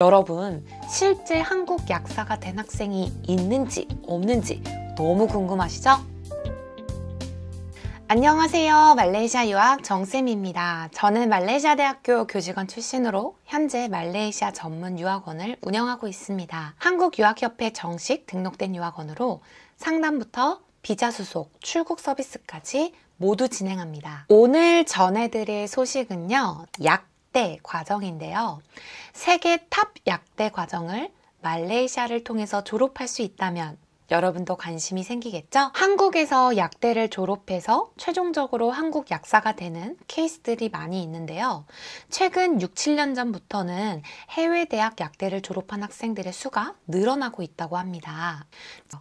여러분 실제 한국 약사가 된 학생이 있는지 없는지 너무 궁금하시죠? 안녕하세요. 말레이시아 유학 정쌤입니다. 저는 말레이시아 대학교 교직원 출신으로 현재 말레이시아 전문 유학원을 운영하고 있습니다. 한국유학협회 정식 등록된 유학원으로 상담부터 비자 수속, 출국 서비스까지 모두 진행합니다. 오늘 전해드릴 소식은요. 약 약대 네 과정인데요. 세계 탑 약대 과정을 말레이시아를 통해서 졸업할 수 있다면 여러분도 관심이 생기겠죠? 한국에서 약대를 졸업해서 최종적으로 한국 약사가 되는 케이스들이 많이 있는데요. 최근 6, 7년 전부터는 해외 대학 약대를 졸업한 학생들의 수가 늘어나고 있다고 합니다.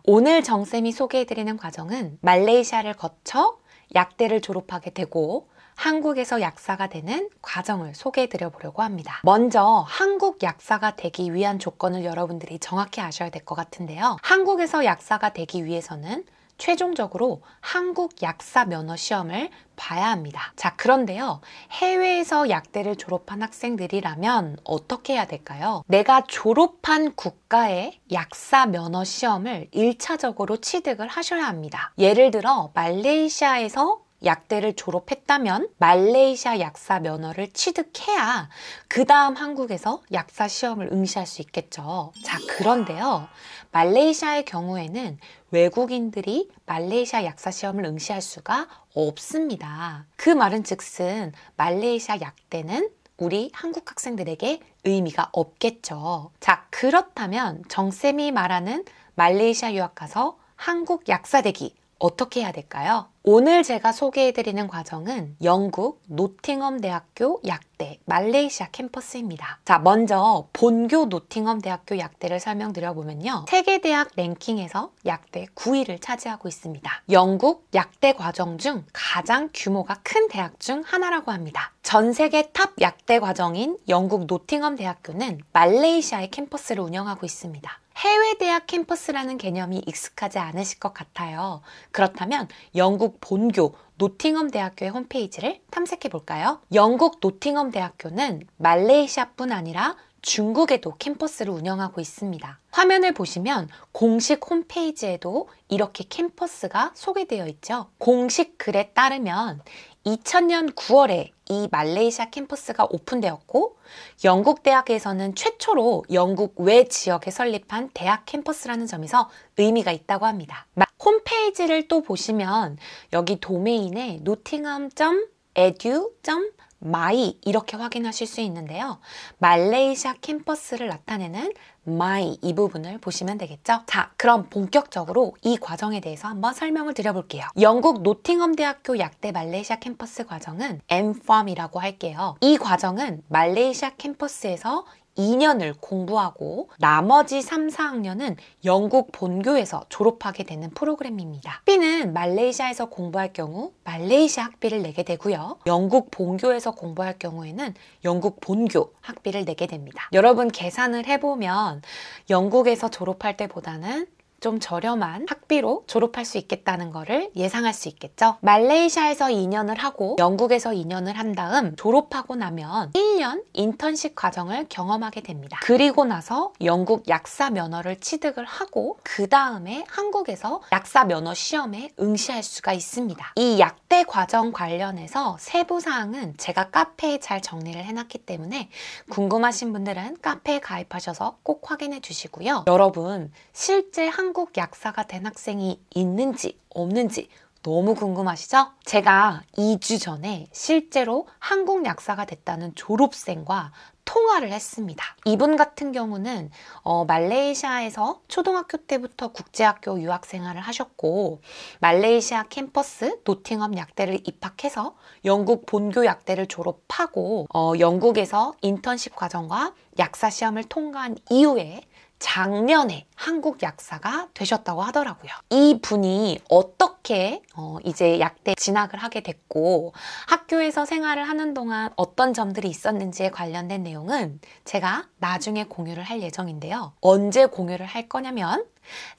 오늘 정쌤이 소개해드리는 과정은 말레이시아를 거쳐 약대를 졸업하게 되고 한국에서 약사가 되는 과정을 소개해 드려 보려고 합니다. 먼저 한국 약사가 되기 위한 조건을 여러분들이 정확히 아셔야 될 것 같은데요. 한국에서 약사가 되기 위해서는 최종적으로 한국 약사 면허 시험을 봐야 합니다. 자, 그런데요. 해외에서 약대를 졸업한 학생들이라면 어떻게 해야 될까요? 내가 졸업한 국가의 약사 면허 시험을 1차적으로 취득을 하셔야 합니다. 예를 들어 말레이시아에서 약대를 졸업했다면 말레이시아 약사 면허를 취득해야 그 다음 한국에서 약사 시험을 응시할 수 있겠죠. 자, 그런데요. 말레이시아의 경우에는 외국인들이 말레이시아 약사 시험을 응시할 수가 없습니다. 그 말은 즉슨 말레이시아 약대는 우리 한국 학생들에게 의미가 없겠죠. 자, 그렇다면 정쌤이 말하는 말레이시아 유학 가서 한국 약사 되기 어떻게 해야 될까요? 오늘 제가 소개해드리는 과정은 영국 노팅엄 대학교 약대 말레이시아 캠퍼스입니다. 자, 먼저 본교 노팅엄 대학교 약대를 설명드려보면요. 세계대학 랭킹에서 약대 9위를 차지하고 있습니다. 영국 약대 과정 중 가장 규모가 큰 대학 중 하나라고 합니다. 전 세계 탑 약대 과정인 영국 노팅엄 대학교는 말레이시아의 캠퍼스를 운영하고 있습니다. 해외 대학 캠퍼스라는 개념이 익숙하지 않으실 것 같아요. 그렇다면 영국 본교 노팅엄 대학교의 홈페이지를 탐색해 볼까요? 영국 노팅엄 대학교는 말레이시아뿐 아니라 중국에도 캠퍼스를 운영하고 있습니다. 화면을 보시면 공식 홈페이지에도 이렇게 캠퍼스가 소개되어 있죠. 공식 글에 따르면 2000년 9월에 이 말레이시아 캠퍼스가 오픈되었고 영국 대학에서는 최초로 영국 외 지역에 설립한 대학 캠퍼스라는 점에서 의미가 있다고 합니다. 홈페이지를 또 보시면 여기 도메인에 n n o t t i g 노팅엄 e d u c o 마이 이렇게 확인하실 수 있는데요. 말레이시아 캠퍼스를 나타내는 마이 이 부분을 보시면 되겠죠. 자, 그럼 본격적으로 이 과정에 대해서 한번 설명을 드려볼게요. 영국 노팅엄 대학교 약대 말레이시아 캠퍼스 과정은 m f o m 이라고 할게요. 이 과정은 말레이시아 캠퍼스에서 2년을 공부하고 나머지 3, 4학년은 영국 본교에서 졸업하게 되는 프로그램입니다. 학비는 말레이시아에서 공부할 경우 말레이시아 학비를 내게 되고요. 영국 본교에서 공부할 경우에는 영국 본교 학비를 내게 됩니다. 여러분 계산을 해보면 영국에서 졸업할 때보다는 좀 저렴한 학비로 졸업할 수 있겠다는 것을 예상할 수 있겠죠. 말레이시아에서 2년을 하고 영국에서 2년을 한 다음 졸업하고 나면 1년 인턴십 과정을 경험하게 됩니다. 그리고 나서 영국 약사 면허를 취득을 하고 그 다음에 한국에서 약사 면허 시험에 응시할 수가 있습니다. 이 약대 과정 관련해서 세부 사항은 제가 카페에 잘 정리를 해놨기 때문에 궁금하신 분들은 카페에 가입하셔서 꼭 확인해 주시고요. 여러분 실제 한 한국 약사가 된 학생이 있는지 없는지 너무 궁금하시죠? 제가 2주 전에 실제로 한국 약사가 됐다는 졸업생과 통화를 했습니다. 이분 같은 경우는 어, 말레이시아에서 초등학교 때부터 국제학교 유학 생활을 하셨고 말레이시아 캠퍼스 노팅엄 약대를 입학해서 영국 본교 약대를 졸업하고 어, 영국에서 인턴십 과정과 약사 시험을 통과한 이후에 작년에 한국 약사가 되셨다고 하더라고요. 이 분이 어떻게 어 이제 약대 진학을 하게 됐고 학교에서 생활을 하는 동안 어떤 점들이 있었는지에 관련된 내용은 제가 나중에 공유를 할 예정인데요. 언제 공유를 할 거냐면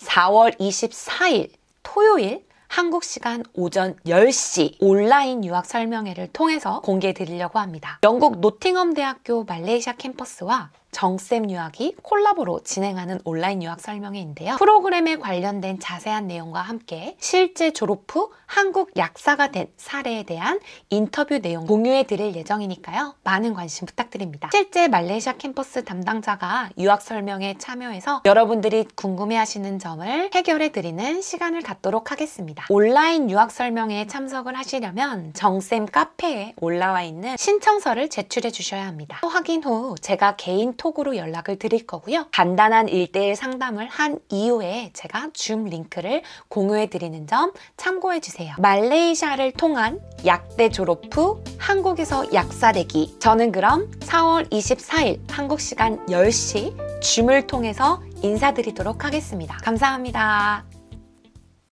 4월 24일 토요일 한국 시간 오전 10시 온라인 유학 설명회를 통해서 공개해 드리려고 합니다. 영국 노팅엄 대학교 말레이시아 캠퍼스와 정쌤 유학이 콜라보로 진행하는 온라인 유학 설명회인데요. 프로그램에 관련된 자세한 내용과 함께 실제 졸업 후 한국 약사가 된 사례에 대한 인터뷰 내용 공유해 드릴 예정이니까요. 많은 관심 부탁드립니다. 실제 말레이시아 캠퍼스 담당자가 유학 설명에 회 참여해서 여러분들이 궁금해하시는 점을 해결해 드리는 시간을 갖도록 하겠습니다. 온라인 유학 설명회에 참석을 하시려면 정쌤 카페에 올라와 있는 신청서를 제출해 주셔야 합니다. 확인 후 제가 개인 톡으로 연락을 드릴 거고요. 간단한 일대일 상담을 한 이후에 제가 줌 링크를 공유해 드리는 점 참고해 주세요. 말레이시아를 통한 약대 졸업 후 한국에서 약사되기 저는 그럼 4월 24일 한국 시간 10시 줌을 통해서 인사드리도록 하겠습니다. 감사합니다.